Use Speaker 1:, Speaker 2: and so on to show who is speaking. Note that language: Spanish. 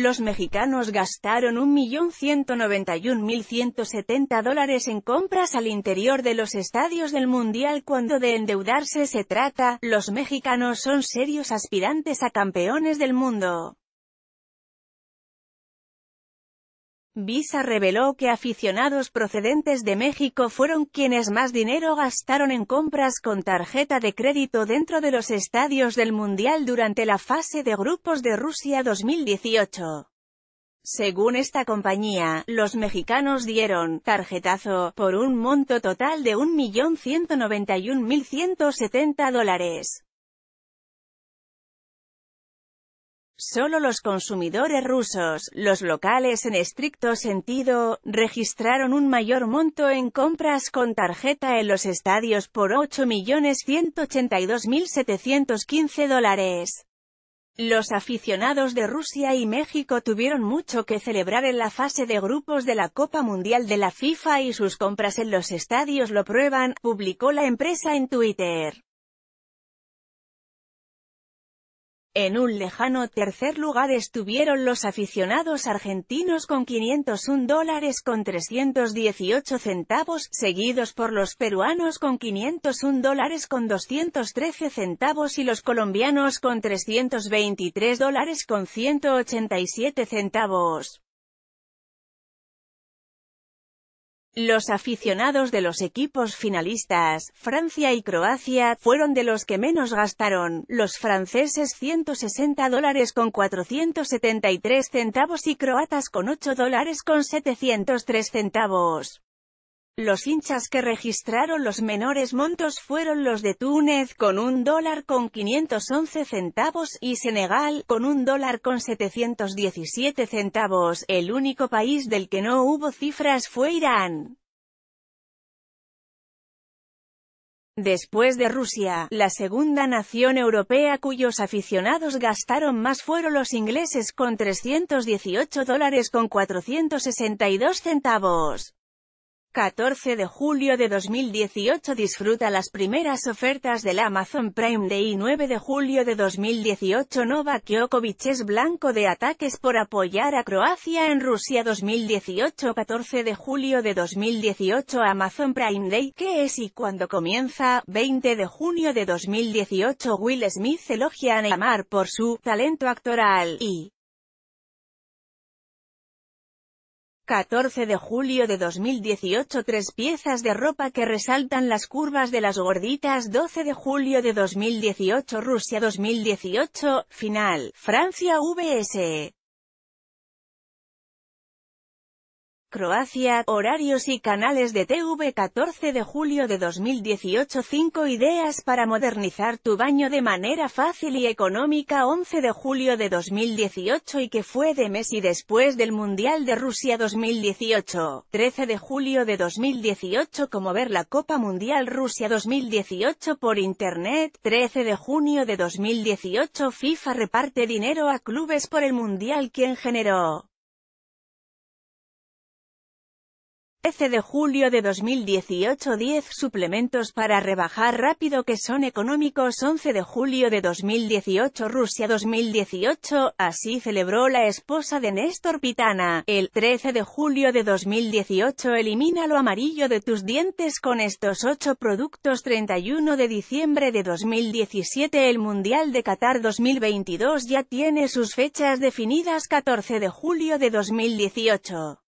Speaker 1: Los mexicanos gastaron 1.191.170 dólares en compras al interior de los estadios del Mundial cuando de endeudarse se trata, los mexicanos son serios aspirantes a campeones del mundo. Visa reveló que aficionados procedentes de México fueron quienes más dinero gastaron en compras con tarjeta de crédito dentro de los estadios del Mundial durante la fase de grupos de Rusia 2018. Según esta compañía, los mexicanos dieron tarjetazo por un monto total de 1.191.170 dólares. Solo los consumidores rusos, los locales en estricto sentido, registraron un mayor monto en compras con tarjeta en los estadios por 8.182.715 dólares. Los aficionados de Rusia y México tuvieron mucho que celebrar en la fase de grupos de la Copa Mundial de la FIFA y sus compras en los estadios lo prueban, publicó la empresa en Twitter. En un lejano tercer lugar estuvieron los aficionados argentinos con 501 dólares con 318 centavos, seguidos por los peruanos con 501 dólares con 213 centavos y los colombianos con 323 dólares con 187 centavos. Los aficionados de los equipos finalistas, Francia y Croacia, fueron de los que menos gastaron, los franceses 160 dólares con 473 centavos y croatas con 8 dólares con 703 centavos. Los hinchas que registraron los menores montos fueron los de Túnez con un dólar con 511 centavos y Senegal con un dólar con 717 centavos. El único país del que no hubo cifras fue Irán. Después de Rusia, la segunda nación europea cuyos aficionados gastaron más fueron los ingleses con 318 dólares con 462 centavos. 14 de julio de 2018 Disfruta las primeras ofertas del Amazon Prime Day 9 de julio de 2018 Novak Djokovic es blanco de ataques por apoyar a Croacia en Rusia 2018 14 de julio de 2018 Amazon Prime Day ¿Qué es y cuándo comienza? 20 de junio de 2018 Will Smith elogia a Neymar por su talento actoral y 14 de julio de 2018 Tres piezas de ropa que resaltan las curvas de las gorditas 12 de julio de 2018 Rusia 2018, final, Francia VS. Croacia, horarios y canales de TV 14 de julio de 2018 5 ideas para modernizar tu baño de manera fácil y económica 11 de julio de 2018 y que fue de mes y después del Mundial de Rusia 2018 13 de julio de 2018 como ver la Copa Mundial Rusia 2018 por Internet 13 de junio de 2018 FIFA reparte dinero a clubes por el Mundial quien generó 13 de julio de 2018 10 suplementos para rebajar rápido que son económicos 11 de julio de 2018 Rusia 2018 así celebró la esposa de Néstor Pitana el 13 de julio de 2018 elimina lo amarillo de tus dientes con estos 8 productos 31 de diciembre de 2017 el Mundial de Qatar 2022 ya tiene sus fechas definidas 14 de julio de 2018